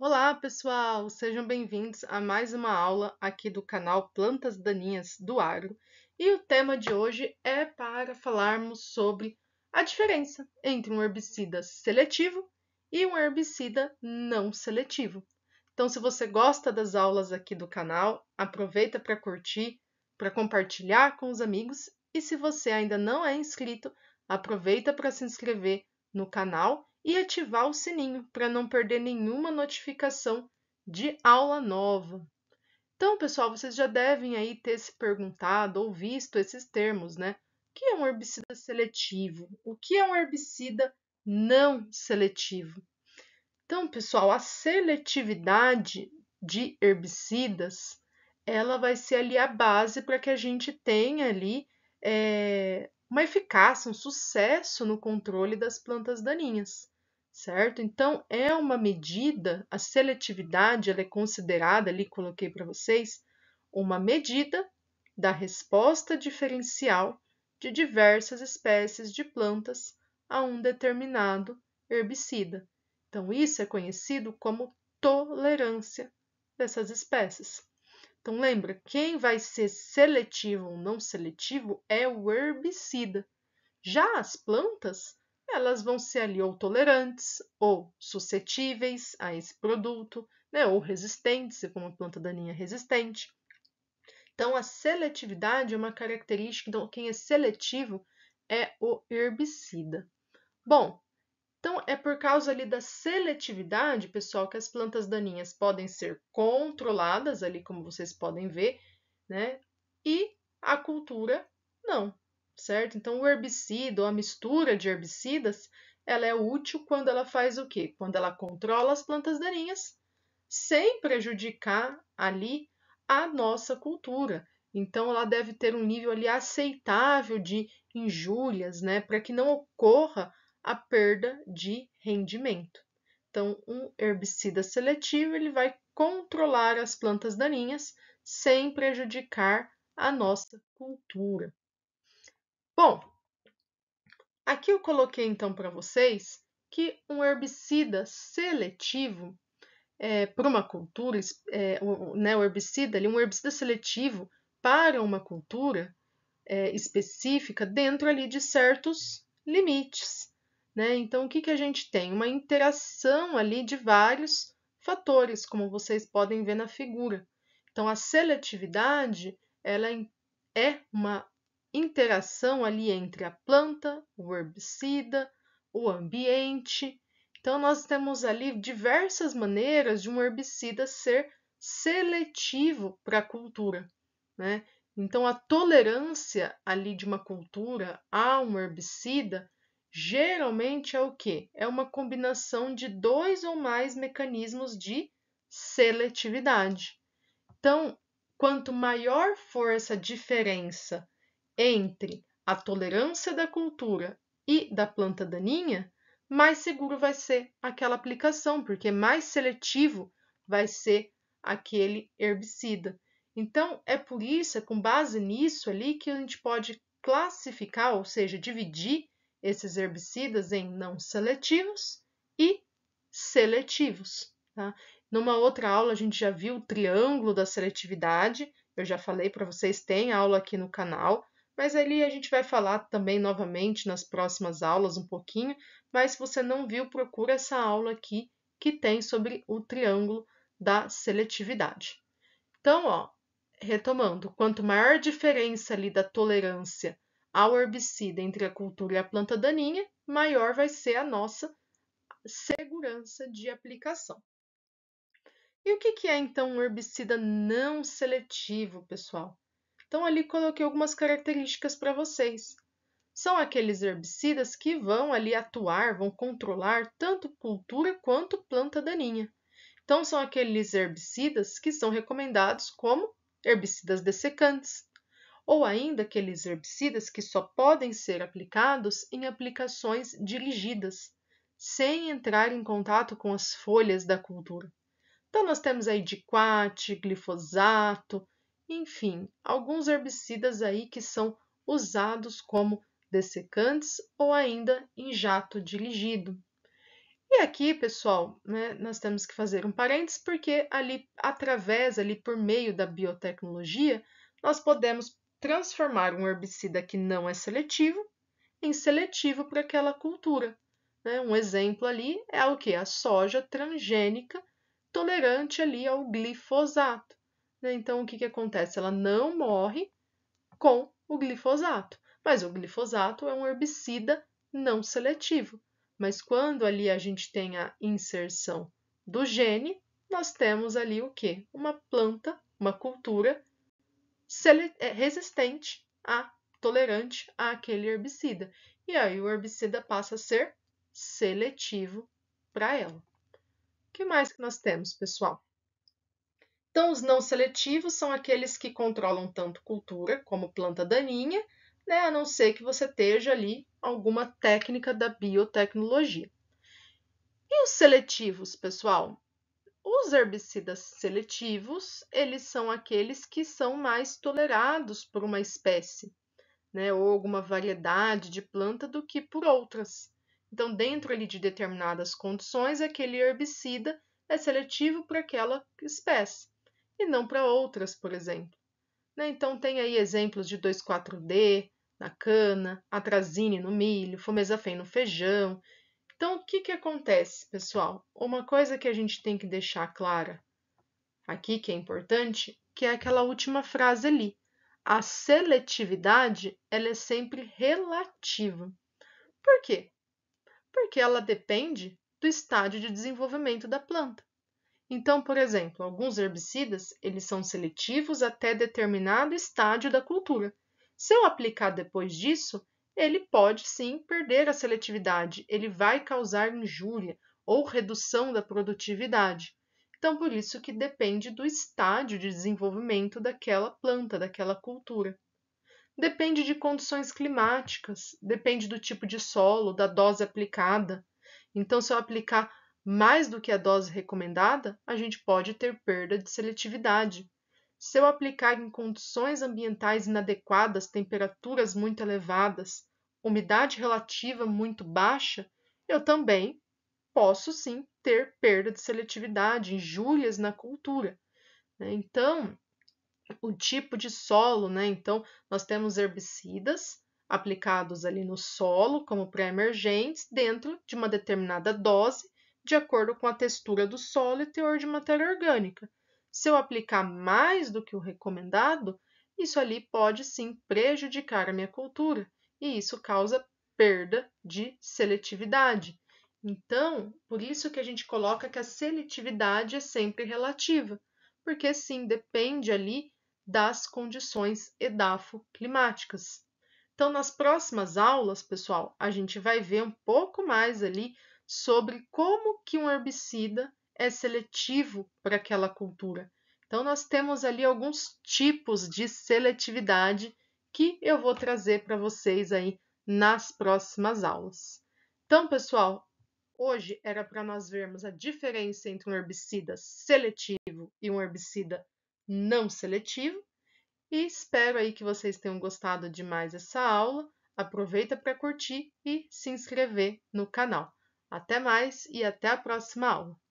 Olá, pessoal! Sejam bem-vindos a mais uma aula aqui do canal Plantas Daninhas do Agro. E o tema de hoje é para falarmos sobre a diferença entre um herbicida seletivo e um herbicida não seletivo. Então, se você gosta das aulas aqui do canal, aproveita para curtir, para compartilhar com os amigos e se você ainda não é inscrito, aproveita para se inscrever no canal e ativar o sininho para não perder nenhuma notificação de aula nova. Então, pessoal, vocês já devem aí ter se perguntado ou visto esses termos, né? O que é um herbicida seletivo? O que é um herbicida não seletivo? Então, pessoal, a seletividade de herbicidas, ela vai ser ali a base para que a gente tenha ali é, uma eficácia, um sucesso no controle das plantas daninhas, certo? Então, é uma medida, a seletividade ela é considerada, ali coloquei para vocês, uma medida da resposta diferencial de diversas espécies de plantas a um determinado herbicida. Então, isso é conhecido como tolerância dessas espécies. Então lembra, quem vai ser seletivo ou não seletivo é o herbicida. Já as plantas, elas vão ser ali ou tolerantes ou suscetíveis a esse produto, né? Ou resistentes, se for uma planta daninha resistente. Então a seletividade é uma característica, então quem é seletivo é o herbicida. Bom, então, é por causa ali da seletividade, pessoal, que as plantas daninhas podem ser controladas, ali como vocês podem ver, né? E a cultura não, certo? Então, o herbicida ou a mistura de herbicidas, ela é útil quando ela faz o quê? Quando ela controla as plantas daninhas sem prejudicar ali a nossa cultura. Então, ela deve ter um nível ali aceitável de injúrias, né? Para que não ocorra a perda de rendimento. Então, um herbicida seletivo ele vai controlar as plantas daninhas sem prejudicar a nossa cultura. Bom, aqui eu coloquei então para vocês que um herbicida seletivo é, para uma cultura, é, o, né, o herbicida, ali, é um herbicida seletivo para uma cultura é, específica dentro ali de certos limites. Né? Então, o que, que a gente tem? Uma interação ali de vários fatores, como vocês podem ver na figura. Então, a seletividade ela é, é uma interação ali entre a planta, o herbicida, o ambiente. Então, nós temos ali diversas maneiras de um herbicida ser seletivo para a cultura. Né? Então, a tolerância ali de uma cultura a um herbicida geralmente é o que? É uma combinação de dois ou mais mecanismos de seletividade. Então, quanto maior for essa diferença entre a tolerância da cultura e da planta daninha, mais seguro vai ser aquela aplicação, porque mais seletivo vai ser aquele herbicida. Então, é por isso, é com base nisso ali que a gente pode classificar, ou seja, dividir esses herbicidas em não seletivos e seletivos. Tá? Numa outra aula, a gente já viu o triângulo da seletividade, eu já falei para vocês, tem aula aqui no canal, mas ali a gente vai falar também novamente nas próximas aulas um pouquinho, mas se você não viu, procura essa aula aqui que tem sobre o triângulo da seletividade. Então, ó, retomando, quanto maior a diferença ali da tolerância ao herbicida entre a cultura e a planta daninha, maior vai ser a nossa segurança de aplicação. E o que é então um herbicida não seletivo, pessoal? Então, ali coloquei algumas características para vocês. São aqueles herbicidas que vão ali atuar, vão controlar tanto cultura quanto planta daninha. Então, são aqueles herbicidas que são recomendados como herbicidas dessecantes, ou ainda aqueles herbicidas que só podem ser aplicados em aplicações dirigidas, sem entrar em contato com as folhas da cultura. Então, nós temos aí diquate, glifosato, enfim, alguns herbicidas aí que são usados como dessecantes ou ainda em jato dirigido. E aqui, pessoal, né, nós temos que fazer um parênteses, porque ali, através, ali por meio da biotecnologia, nós podemos transformar um herbicida que não é seletivo em seletivo para aquela cultura. Né? Um exemplo ali é o que? A soja transgênica tolerante ali ao glifosato. Né? Então, o que, que acontece? Ela não morre com o glifosato, mas o glifosato é um herbicida não seletivo. Mas quando ali a gente tem a inserção do gene, nós temos ali o que? Uma planta, uma cultura é, resistente a tolerante àquele herbicida. E aí o herbicida passa a ser seletivo para ela. O que mais que nós temos, pessoal? Então, os não seletivos são aqueles que controlam tanto cultura como planta daninha, né, a não ser que você esteja ali alguma técnica da biotecnologia. E os seletivos, pessoal? Os herbicidas seletivos, eles são aqueles que são mais tolerados por uma espécie, né, ou alguma variedade de planta do que por outras. Então, dentro ali de determinadas condições, aquele herbicida é seletivo para aquela espécie e não para outras, por exemplo. Né? Então, tem aí exemplos de 2,4-D na cana, atrazine no milho, fomesafen no feijão então, o que, que acontece, pessoal? Uma coisa que a gente tem que deixar clara aqui, que é importante, que é aquela última frase ali. A seletividade ela é sempre relativa. Por quê? Porque ela depende do estágio de desenvolvimento da planta. Então, por exemplo, alguns herbicidas eles são seletivos até determinado estágio da cultura. Se eu aplicar depois disso, ele pode sim perder a seletividade, ele vai causar injúria ou redução da produtividade. Então, por isso que depende do estágio de desenvolvimento daquela planta, daquela cultura. Depende de condições climáticas, depende do tipo de solo, da dose aplicada. Então, se eu aplicar mais do que a dose recomendada, a gente pode ter perda de seletividade se eu aplicar em condições ambientais inadequadas temperaturas muito elevadas, umidade relativa muito baixa, eu também posso sim ter perda de seletividade, injúrias na cultura. Né? Então, o tipo de solo, né? Então, nós temos herbicidas aplicados ali no solo como pré-emergentes dentro de uma determinada dose, de acordo com a textura do solo e teor de matéria orgânica. Se eu aplicar mais do que o recomendado, isso ali pode sim prejudicar a minha cultura e isso causa perda de seletividade. Então, por isso que a gente coloca que a seletividade é sempre relativa, porque sim, depende ali das condições edafoclimáticas. Então, nas próximas aulas, pessoal, a gente vai ver um pouco mais ali sobre como que um herbicida é seletivo para aquela cultura. Então, nós temos ali alguns tipos de seletividade que eu vou trazer para vocês aí nas próximas aulas. Então, pessoal, hoje era para nós vermos a diferença entre um herbicida seletivo e um herbicida não seletivo. E espero aí que vocês tenham gostado de mais essa aula. Aproveita para curtir e se inscrever no canal. Até mais e até a próxima aula.